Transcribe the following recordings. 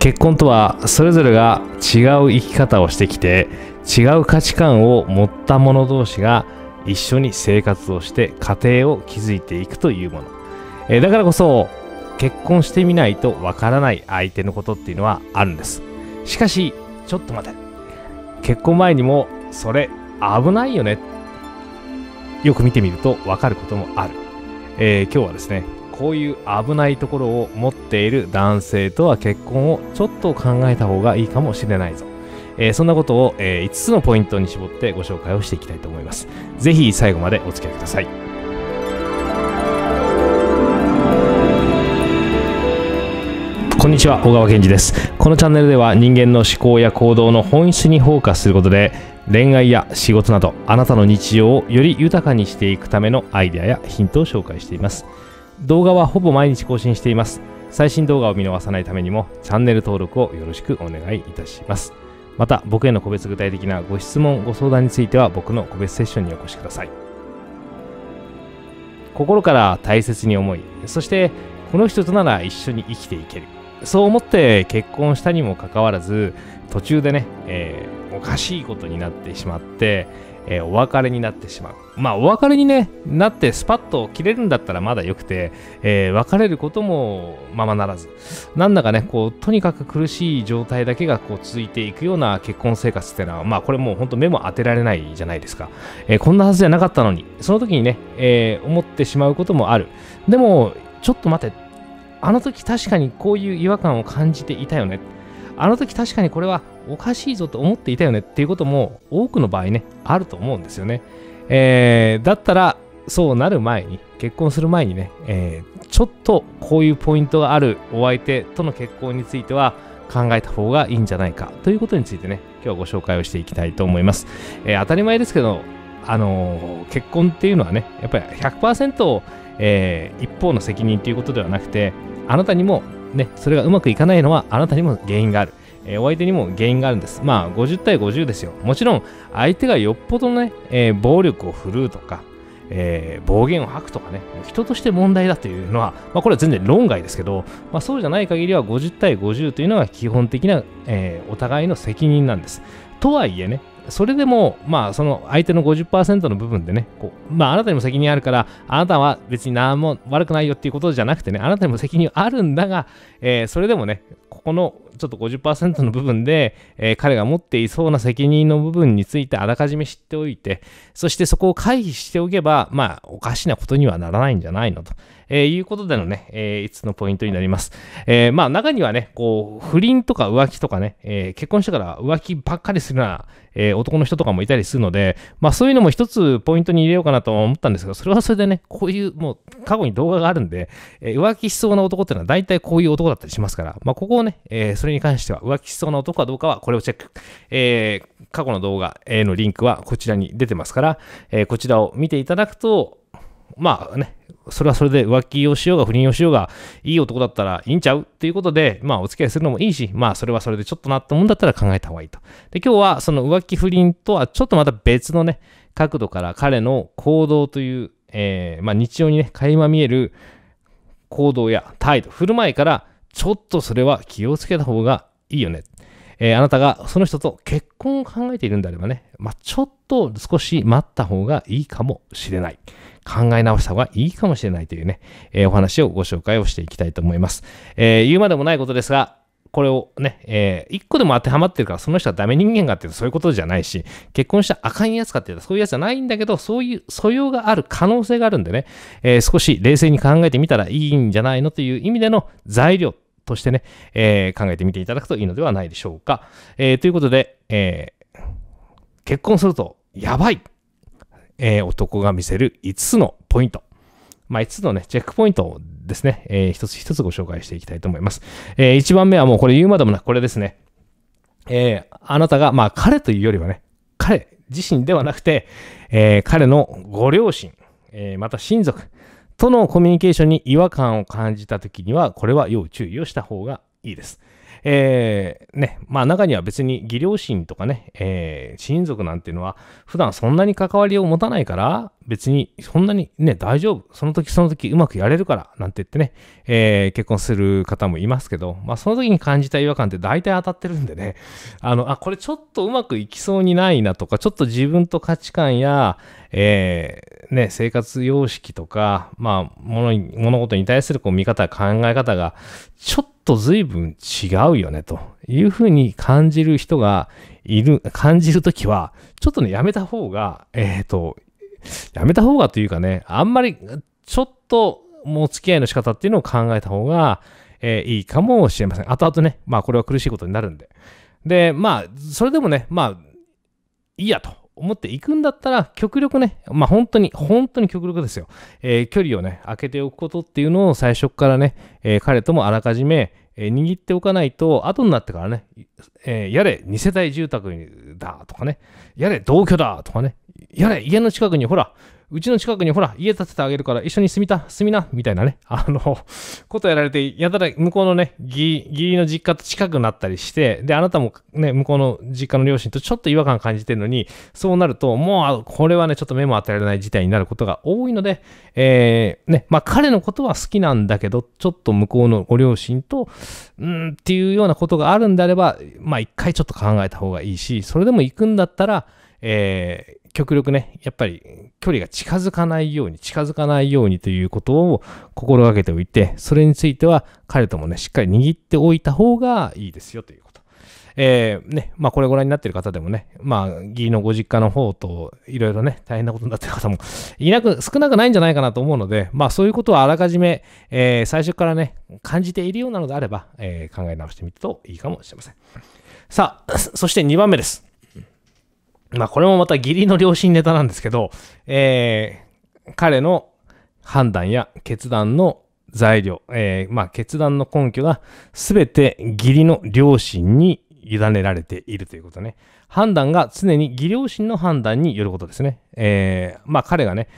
結婚とはそれぞれが違う生き方をしてきて違う価値観を持った者同士が一緒に生活をして家庭を築いていくというもの、えだからこそ結婚してみないとわからない相手のことっていうのはあるんですしかしちょっと待て結婚前にもそれ危ないよねよく見てみるとわかることもある、えー、今日はですねこういう危ないところを持っている男性とは結婚をちょっと考えた方がいいかもしれないぞ。えー、そんなことを、えー、5つのポイントに絞ってご紹介をしていきたいと思います。ぜひ最後までお付き合いください。こんにちは小川健二ですこのチャンネルでは人間の思考や行動の本質にフォーカスすることで恋愛や仕事などあなたの日常をより豊かにしていくためのアイデアやヒントを紹介しています動画はほぼ毎日更新しています。最新動画を見逃さないためにもチャンネル登録をよろしくお願いいたします。また僕への個別具体的なご質問、ご相談については僕の個別セッションにお越しください。心から大切に思い、そしてこの人となら一緒に生きていける。そう思って結婚したにもかかわらず、途中でね、えー、おかしいことになってしまって、えー、お別れになってしまう。まあ、お別れに、ね、なってスパッと切れるんだったらまだ良くて、えー、別れることもままならず、なんだかね、こう、とにかく苦しい状態だけがこう続いていくような結婚生活ってのは、まあ、これもう本当目も当てられないじゃないですか。えー、こんなはずじゃなかったのに、その時にね、え思ってしまうこともある。でも、ちょっと待って、あの時確かにこういう違和感を感じていたよね。あの時確かにこれはおかしいぞと思っていたよねっていうことも多くの場合ね、あると思うんですよね。えー、だったら、そうなる前に、結婚する前にね、えー、ちょっとこういうポイントがあるお相手との結婚については考えた方がいいんじゃないかということについてね、今日はご紹介をしていきたいと思います。えー、当たり前ですけど、あのー、結婚っていうのはね、やっぱり100%、えー、一方の責任ということではなくて、あなたにもね、それがうまくいかないのはあなたにも原因がある。えー、お相手にも原因があるんです。まあ、50対50ですよ。もちろん、相手がよっぽどね、えー、暴力を振るうとか、えー、暴言を吐くとかね、人として問題だというのは、まあ、これは全然論外ですけど、まあ、そうじゃない限りは50対50というのが基本的な、えー、お互いの責任なんです。とはいえね、それでも、まあ、その相手の50%の部分でね、こうまあ、あなたにも責任あるから、あなたは別に何も悪くないよっていうことじゃなくてね、あなたにも責任あるんだが、えー、それでもね、ここのちょっと50%の部分で、えー、彼が持っていそうな責任の部分についてあらかじめ知っておいて、そしてそこを回避しておけば、まあ、おかしなことにはならないんじゃないのと、えー、いうことでのね、えー、5つのポイントになります。えー、まあ、中にはね、こう、不倫とか浮気とかね、えー、結婚してから浮気ばっかりするような、えー、男の人とかもいたりするので、まあ、そういうのも一つポイントに入れようかなと思ったんですけど、それはそれでね、こういう、もう、過去に動画があるんで、えー、浮気しそうな男っていうのは大体こういう男だったりしますから、まあ、ここをね、えー、それに関しては浮気しそうな男かどうかはこれをチェック。えー、過去の動画へのリンクはこちらに出てますから、えー、こちらを見ていただくと、まあね、それはそれで浮気をしようが不倫をしようが、いい男だったらいいんちゃうっていうことで、まあお付き合いするのもいいし、まあそれはそれでちょっとなって思うんだったら考えた方がいいと。で、今日はその浮気不倫とはちょっとまた別のね、角度から彼の行動という、えー、まあ日常にね、垣間見える行動や態度、振る舞いから、ちょっとそれは気をつけた方がいいよね。えー、あなたがその人と結婚を考えているんであればね、まあ、ちょっと少し待った方がいいかもしれない。考え直した方がいいかもしれないというね、えー、お話をご紹介をしていきたいと思います。えー、言うまでもないことですが、これをね、えー、個でも当てはまってるから、その人はダメ人間かっていうとそういうことじゃないし、結婚したあかんやつかっていうとそういうやつじゃないんだけど、そういう素養がある可能性があるんでね、えー、少し冷静に考えてみたらいいんじゃないのという意味での材料としてね、えー、考えてみていただくといいのではないでしょうか。えー、ということで、えー、結婚するとやばい、え男が見せる5つのポイント。まあ、5つのね、チェックポイントですね、えー、一つ一つご紹介していきたいと思います。えー、1番目はもうこれ言うまでもなくこれですね。えー、あなたが、まあ彼というよりはね、彼自身ではなくて、えー、彼のご両親、えまた親族、とのコミュニケーションに違和感を感じた時には、これは要注意をした方がいいです。えー、ね、まあ中には別に義両親とかね、えー、親族なんていうのは普段そんなに関わりを持たないから、別にそんなにね、大丈夫、その時その時うまくやれるから、なんて言ってね、えー、結婚する方もいますけど、まあその時に感じた違和感って大体当たってるんでね、あの、あ、これちょっとうまくいきそうにないなとか、ちょっと自分と価値観や、えー、ね、生活様式とか、まあ、物物事に対するこう見方、考え方が、ちょっと随分違うよねというふうに感じる人がいる、感じるときは、ちょっとね、やめた方が、えっ、ー、と、やめた方がというかね、あんまりちょっともう付き合いの仕方っていうのを考えた方が、えー、いいかもしれません。後々ね、まあこれは苦しいことになるんで。で、まあ、それでもね、まあ、いいやと思っていくんだったら、極力ね、まあ本当に、本当に極力ですよ。えー、距離をね、空けておくことっていうのを最初からね、えー、彼ともあらかじめ、えー、握っておかないと、後になってからね、えやれ、2世帯住宅だとかね、やれ、同居だとかね、やれ、家の近くにほら、うちの近くにほら、家建ててあげるから一緒に住みた、住みな、みたいなね、あの、ことやられて、やたら向こうのね、義理の実家と近くなったりして、で、あなたもね、向こうの実家の両親とちょっと違和感感じてるのに、そうなると、もう、これはね、ちょっと目も当てられない事態になることが多いので、えー、ね、まあ、彼のことは好きなんだけど、ちょっと向こうのご両親と、うんっていうようなことがあるんであれば、まあ、一回ちょっと考えた方がいいし、それでも行くんだったら、えー、極力ね、やっぱり距離が近づかないように、近づかないようにということを心がけておいて、それについては彼ともね、しっかり握っておいた方がいいですよということ。えー、ね、まあこれご覧になってる方でもね、まあ義理のご実家の方といろいろね、大変なことになってる方もいなく、少なくないんじゃないかなと思うので、まあそういうことはあらかじめ、えー、最初からね、感じているようなのであれば、えー、考え直してみるといいかもしれません。さあ、そして2番目です。まあこれもまた義理の良心ネタなんですけど、えー、彼の判断や決断の材料、えー、まあ決断の根拠が全て義理の良心に委ねられているということね。判断が常に義良心の判断によることですね。えー、まあ彼がね、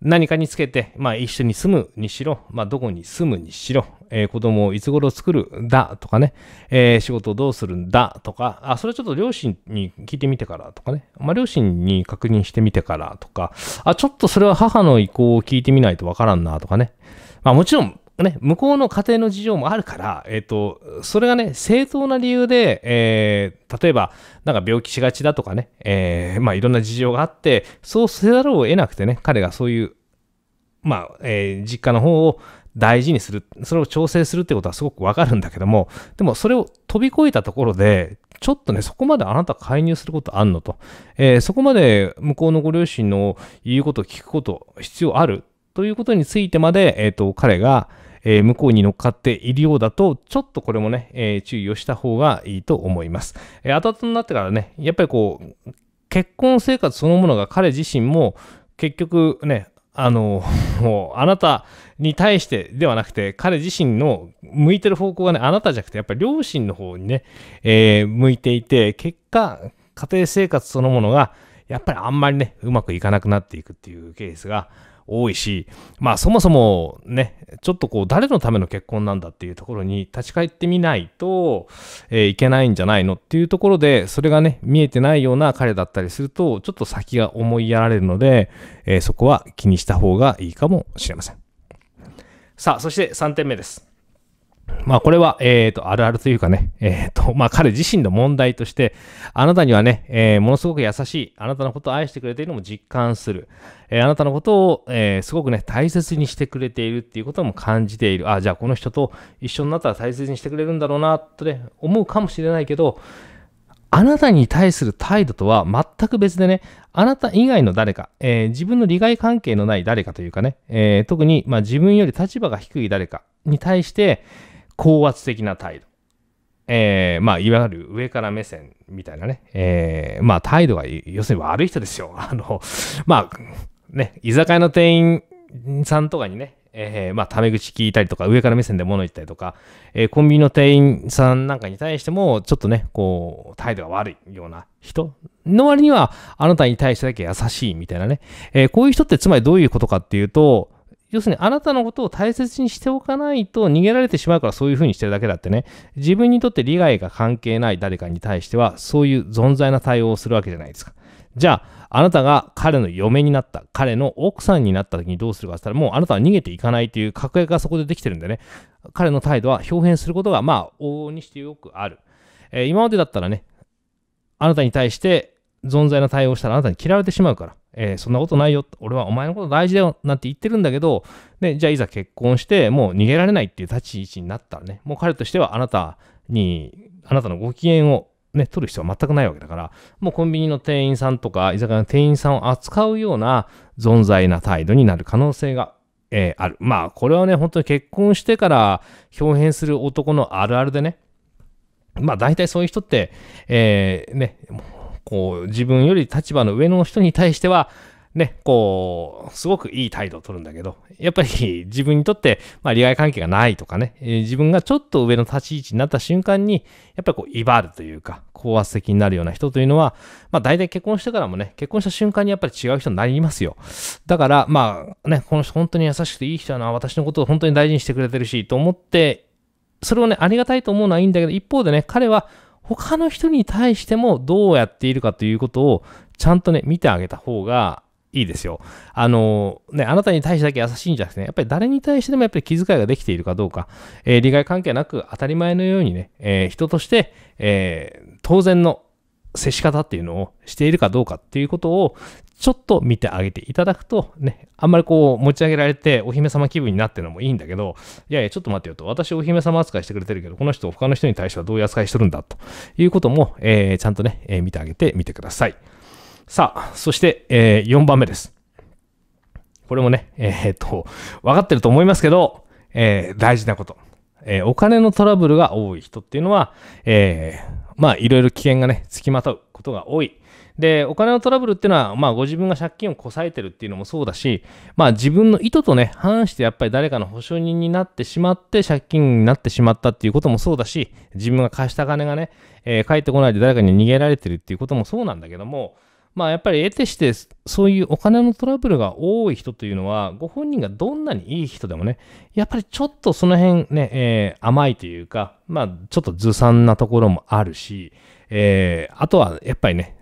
何かにつけて、まあ一緒に住むにしろ、まあどこに住むにしろ、えー、子供をいつ頃作るんだとかね、えー、仕事をどうするんだとか、あ、それちょっと両親に聞いてみてからとかね、まあ、両親に確認してみてからとか、あ、ちょっとそれは母の意向を聞いてみないとわからんなとかね、まあもちろん、ね、向こうの家庭の事情もあるから、えっ、ー、と、それがね、正当な理由で、えー、例えば、なんか病気しがちだとかね、えー、まあいろんな事情があって、そうせざるを得なくてね、彼がそういうまあ、えー、実家の方を大事にする、それを調整するってことはすごくわかるんだけども、でもそれを飛び越えたところで、ちょっとね、そこまであなた介入することあんのと、えー、そこまで向こうのご両親の言うことを聞くこと必要あるということについてまで、えっ、ー、と、彼が、えー、向こうに乗っかっているようだと、ちょっとこれもね、え注意をした方がいいと思います。え後々になってからね、やっぱりこう、結婚生活そのものが彼自身も結局ね、あの、もうあなたに対してではなくて、彼自身の向いてる方向がね、あなたじゃなくて、やっぱり両親の方にね、えー、向いていて、結果、家庭生活そのものが、やっぱりあんまりね、うまくいかなくなっていくっていうケースが多いし、まあそもそもね、ちょっとこう、誰のための結婚なんだっていうところに立ち返ってみないと、えー、いけないんじゃないのっていうところで、それがね、見えてないような彼だったりすると、ちょっと先が思いやられるので、えー、そこは気にした方がいいかもしれません。さあ、そして3点目です。まあこれは、えっ、ー、と、あるあるというかね、えっ、ー、と、まあ彼自身の問題として、あなたにはね、えー、ものすごく優しい、あなたのことを愛してくれているのも実感する、えあなたのことを、えすごくね、大切にしてくれているっていうことも感じている。あ、じゃあこの人と一緒になったら大切にしてくれるんだろうな、とね、思うかもしれないけど、あなたに対する態度とは全く別でね、あなた以外の誰か、えー、自分の利害関係のない誰かというかね、えー、特に、まあ、自分より立場が低い誰かに対して、高圧的な態度。えー、まあ、いわゆる上から目線みたいなね、えまあ、態度が、要するに悪い人ですよ。あの、まあ、ね、居酒屋の店員さんとかにね、えー、まあ、タメ口聞いたりとか、上から目線で物言ったりとか、えー、コンビニの店員さんなんかに対しても、ちょっとね、こう、態度が悪いような人の割には、あなたに対してだけ優しいみたいなね。えー、こういう人ってつまりどういうことかっていうと、要するにあなたのことを大切にしておかないと逃げられてしまうからそういうふうにしてるだけだってね、自分にとって利害が関係ない誰かに対しては、そういう存在な対応をするわけじゃないですか。じゃあ、あなたが彼の嫁になった、彼の奥さんになった時にどうするかって言ったら、もうあなたは逃げていかないという確約がそこでできてるんでね、彼の態度は表変することが、まあ、往々にしてよくある。えー、今までだったらね、あなたに対して、存在な対応したらあなたに嫌われてしまうから、えー、そんなことないよ、俺はお前のこと大事だよなんて言ってるんだけど、ね、じゃあいざ結婚して、もう逃げられないっていう立ち位置になったらね、もう彼としてはあなたに、あなたのご機嫌をね、取る必要は全くないわけだから、もうコンビニの店員さんとか、居酒屋の店員さんを扱うような存在な態度になる可能性が、えー、ある。まあ、これはね、本当に結婚してから表変する男のあるあるでね、まあ、大体そういう人って、えー、ね、こう、自分より立場の上の人に対しては、ね、こう、すごくいい態度を取るんだけど、やっぱり 自分にとって、まあ、利害関係がないとかね、えー、自分がちょっと上の立ち位置になった瞬間に、やっぱりこう、威張るというか、高圧的になるような人というのは、まあ、大体結婚してからもね、結婚した瞬間にやっぱり違う人になりますよ。だから、まあ、ね、この人本当に優しくていい人だな、私のことを本当に大事にしてくれてるし、と思って、それをね、ありがたいと思うのはいいんだけど、一方でね、彼は、他の人に対してもどうやっているかということをちゃんとね、見てあげた方がいいですよ。あの、ね、あなたに対してだけ優しいんじゃなくてね、やっぱり誰に対してでもやっぱり気遣いができているかどうか、えー、利害関係なく当たり前のようにね、えー、人として、えー、当然の接し方っていうのをしているかどうかっていうことをちょっと見てあげていただくとね、あんまりこう持ち上げられてお姫様気分になってるのもいいんだけど、いやいやちょっと待ってよと、私お姫様扱いしてくれてるけど、この人他の人に対してはどういう扱いしてるんだということも、えー、ちゃんとね、えー、見てあげてみてください。さあ、そして、えー、4番目です。これもね、えー、っと、分かってると思いますけど、えー、大事なこと。えー、お金のトラブルが多い人っていうのは、えー、まあ、いろいろ危険がね、つきまとうことが多い。で、お金のトラブルっていうのは、まあ、ご自分が借金をこさえてるっていうのもそうだし、まあ、自分の意図とね、反してやっぱり誰かの保証人になってしまって、借金になってしまったっていうこともそうだし、自分が貸した金がね、えー、返ってこないで誰かに逃げられてるっていうこともそうなんだけども、まあやっぱり得てしてそういうお金のトラブルが多い人というのはご本人がどんなにいい人でもねやっぱりちょっとその辺ね、えー、甘いというかまあちょっとずさんなところもあるしえー、あとはやっぱりね、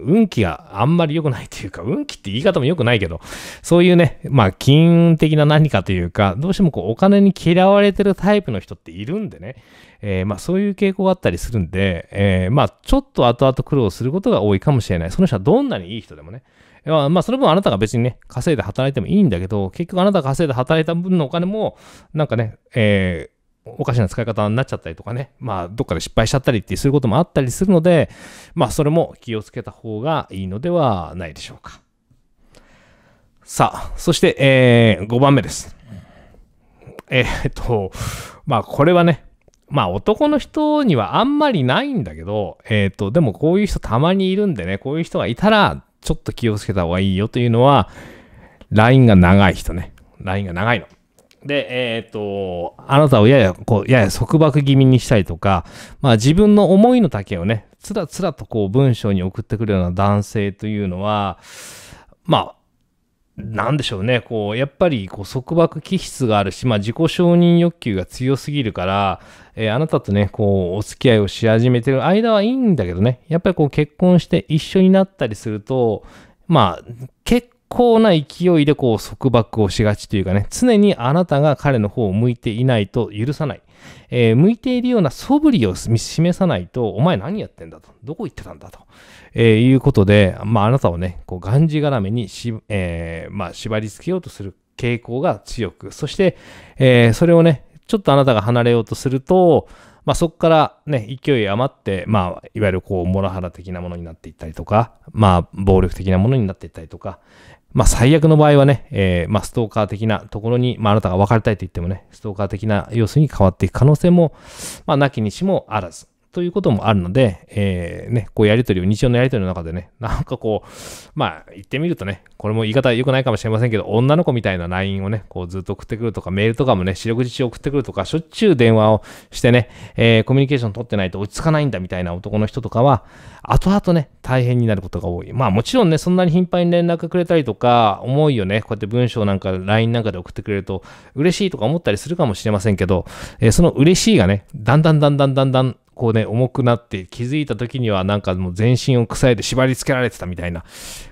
運気があんまり良くないというか、運気って言い方も良くないけど、そういうね、まあ、金運的な何かというか、どうしてもこう、お金に嫌われてるタイプの人っているんでね、えー、まあ、そういう傾向があったりするんで、えー、まあ、ちょっと後々苦労することが多いかもしれない。その人はどんなにいい人でもね。まあ、その分あなたが別にね、稼いで働いてもいいんだけど、結局あなたが稼いで働いた分のお金も、なんかね、えーおかしな使い方になっちゃったりとかね、まあ、どっかで失敗しちゃったりってすることもあったりするので、まあ、それも気をつけた方がいいのではないでしょうか。さあ、そして、えー、5番目です。えー、っと、まあ、これはね、まあ、男の人にはあんまりないんだけど、えー、っと、でもこういう人たまにいるんでね、こういう人がいたら、ちょっと気をつけた方がいいよというのは、LINE が長い人ね。LINE が長いの。で、えっ、ー、と、あなたをやや、こう、やや束縛気味にしたりとか、まあ自分の思いの丈をね、つらつらとこう文章に送ってくるような男性というのは、まあ、なんでしょうね、こう、やっぱりこう束縛気質があるし、まあ自己承認欲求が強すぎるから、えー、あなたとね、こう、お付き合いをし始めてる間はいいんだけどね、やっぱりこう結婚して一緒になったりすると、まあ、結構な勢いでこう束縛をしがちというかね、常にあなたが彼の方を向いていないと許さない。えー、向いているような素振りを示さないと、お前何やってんだと、どこ行ってたんだと、えー、いうことで、まあ、あなたをね、こうがんじがらめにし、えー、まあ、縛り付けようとする傾向が強く、そして、えそれをね、ちょっとあなたが離れようとすると、まあ、そこからね、勢い余って、まあ、いわゆるこう、モラハラ的なものになっていったりとか、まあ、暴力的なものになっていったりとか、まあ、最悪の場合はね、えー、まあ、ストーカー的なところに、まあ、あなたが別れたいと言ってもね、ストーカー的な様子に変わっていく可能性も、まあ、なきにしもあらず。ということもあるので、えー、ね、こうやりとりを、日常のやりとりの中でね、なんかこう、まあ言ってみるとね、これも言い方良くないかもしれませんけど、女の子みたいな LINE をね、こうずっと送ってくるとか、メールとかもね、四六時中送ってくるとか、しょっちゅう電話をしてね、えー、コミュニケーション取ってないと落ち着かないんだみたいな男の人とかは、後々ね、大変になることが多い。まあもちろんね、そんなに頻繁に連絡くれたりとか、思いをね、こうやって文章なんか LINE なんかで送ってくれると、嬉しいとか思ったりするかもしれませんけど、えー、その嬉しいがね、だんだんだんだんだんだんこうね、重くなって気づいた時にはなんかもう全身を塞いで縛り付けられてたみたいな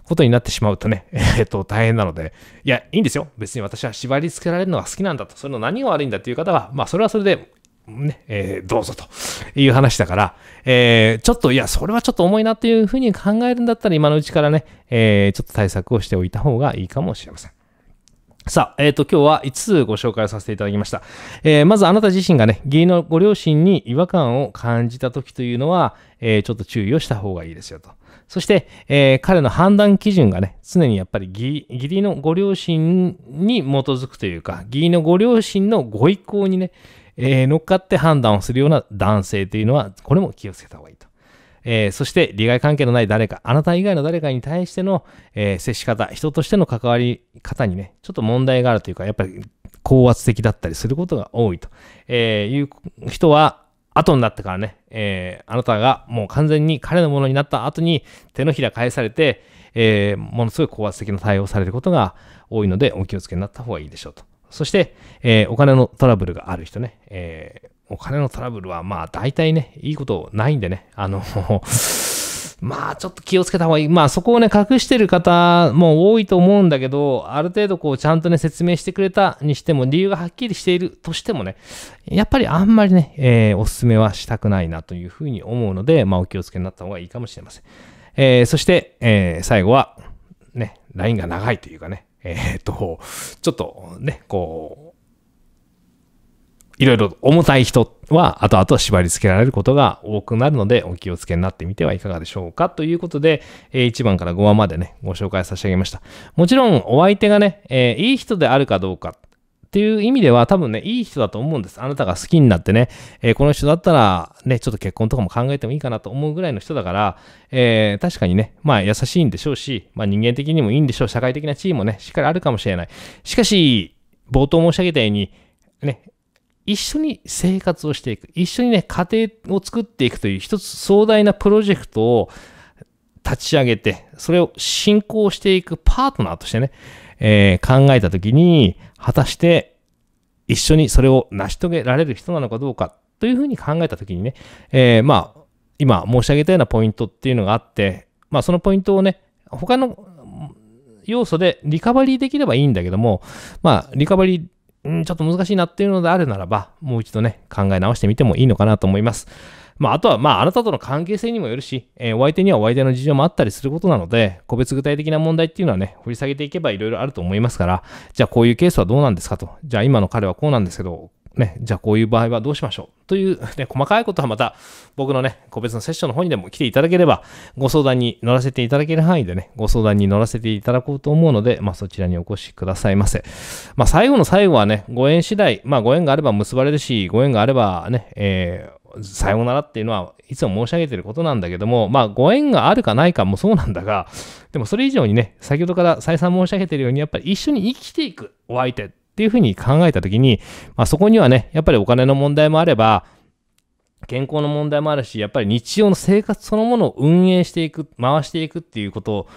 ことになってしまうとね、えっと、大変なので、いや、いいんですよ。別に私は縛り付けられるのが好きなんだと、それの何が悪いんだっていう方は、まあ、それはそれでね、えー、どうぞという話だから、えー、ちょっと、いや、それはちょっと重いなっていうふうに考えるんだったら、今のうちからね、えー、ちょっと対策をしておいた方がいいかもしれません。さあ、えっ、ー、と、今日は5つご紹介させていただきました。えー、まずあなた自身がね、義理のご両親に違和感を感じた時というのは、えー、ちょっと注意をした方がいいですよと。そして、え彼の判断基準がね、常にやっぱり義理のご両親に基づくというか、義理のご両親のご意向にね、え乗っかって判断をするような男性というのは、これも気をつけた方がいいと。えー、そして利害関係のない誰か、あなた以外の誰かに対しての、えー、接し方、人としての関わり方にね、ちょっと問題があるというか、やっぱり高圧的だったりすることが多いと、えー、いう人は、後になってからね、えあなたがもう完全に彼のものになった後に手のひら返されて、えものすごい高圧的な対応されることが多いので、お気をつけになった方がいいでしょうと。そして、えお金のトラブルがある人ね、えーお金のトラブルはまあ大体ね、いいことないんでね、あの まあちょっと気をつけた方がいい。まあそこをね、隠してる方も多いと思うんだけど、ある程度こうちゃんとね、説明してくれたにしても、理由がはっきりしているとしてもね、やっぱりあんまりね、えー、お勧めはしたくないなというふうに思うので、まあお気をつけになった方がいいかもしれません。えー、そして、えー、最後は、ね、ラインが長いというかね、えっと、ちょっとね、こう、いろいろ重たい人は後々縛り付けられることが多くなるのでお気をつけになってみてはいかがでしょうかということで、え1番から5番までね、ご紹介させてあげました。もちろんお相手がね、えいい人であるかどうかっていう意味では多分ね、いい人だと思うんです。あなたが好きになってね、えー、この人だったらね、ちょっと結婚とかも考えてもいいかなと思うぐらいの人だから、えー、確かにね、まあ優しいんでしょうし、まあ人間的にもいいんでしょう。社会的な地位もね、しっかりあるかもしれない。しかし、冒頭申し上げたように、ね、一緒に生活をしていく。一緒にね、家庭を作っていくという一つ壮大なプロジェクトを立ち上げて、それを進行していくパートナーとしてね、えー、考えたときに、果たして一緒にそれを成し遂げられる人なのかどうかというふうに考えたときにね、えー、まあ、今申し上げたようなポイントっていうのがあって、まあそのポイントをね、他の要素でリカバリーできればいいんだけども、まあリカバリーうん、ちょっと難しいなっていうのであるならば、もう一度ね、考え直してみてもいいのかなと思います。まあ、あとは、まあ、あなたとの関係性にもよるし、えー、お相手にはお相手の事情もあったりすることなので、個別具体的な問題っていうのはね、掘り下げていけばいろいろあると思いますから、じゃあこういうケースはどうなんですかと、じゃあ今の彼はこうなんですけど、ね、じゃあこういう場合はどうしましょうという、ね、細かいことはまた僕のね、個別のセッションの方にでも来ていただければ、ご相談に乗らせていただける範囲でね、ご相談に乗らせていただこうと思うので、まあそちらにお越しくださいませ。まあ最後の最後はね、ご縁次第、まあご縁があれば結ばれるし、ご縁があればね、えーさようならっていうのはいつも申し上げてることなんだけども、まあご縁があるかないかもそうなんだが、でもそれ以上にね、先ほどから再三申し上げてるように、やっぱり一緒に生きていくお相手っていうふうに考えたときに、まあ、そこにはね、やっぱりお金の問題もあれば、健康の問題もあるし、やっぱり日常の生活そのものを運営していく、回していくっていうこと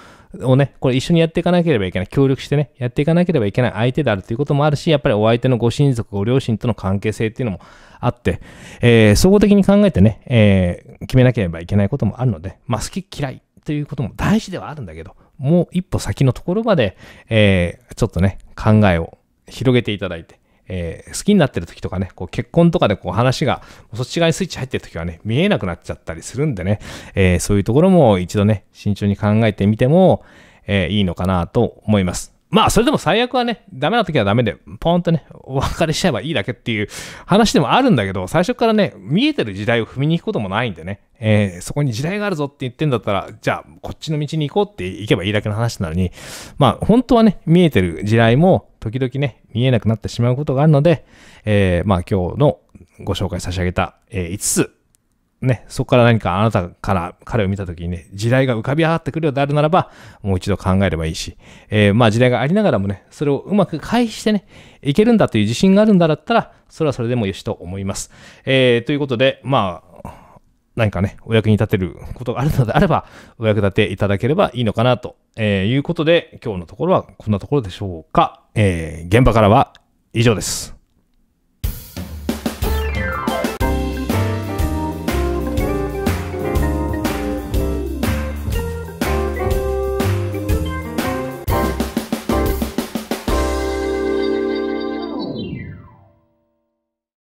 をね、これ一緒にやっていかなければいけない、協力してね、やっていかなければいけない相手であるということもあるし、やっぱりお相手のご親族、ご両親との関係性っていうのもあって、えー、総合的に考えてね、えー、決めなければいけないこともあるので、まあ好き嫌いということも大事ではあるんだけど、もう一歩先のところまで、えー、ちょっとね、考えを広げていただいて、えー、好きになってる時とかね、こう結婚とかでこう話がそっち側にスイッチ入ってる時はね、見えなくなっちゃったりするんでね、えー、そういうところも一度ね、慎重に考えてみても、えー、いいのかなと思います。まあ、それでも最悪はね、ダメな時はダメで、ポーンとね、お別れしちゃえばいいだけっていう話でもあるんだけど、最初からね、見えてる時代を踏みに行くこともないんでね、えー、そこに時代があるぞって言ってんだったら、じゃあ、こっちの道に行こうって行けばいいだけの話なのに、まあ、本当はね、見えてる時代も、時々ね、見えなくなってしまうことがあるので、えー、まあ今日のご紹介差し上げた、えー、5つ、ね、そこから何かあなたから彼を見た時にね、時代が浮かび上がってくるようであるならば、もう一度考えればいいし、えー、まあ時代がありながらもね、それをうまく回避してね、いけるんだという自信があるんだだったら、それはそれでもよしと思います。えー、ということで、まあ、何かね、お役に立てることがあるのであれば、お役立ていただければいいのかなと、えー、いうことで、今日のところはこんなところでしょうか。えー、現場からは以上です。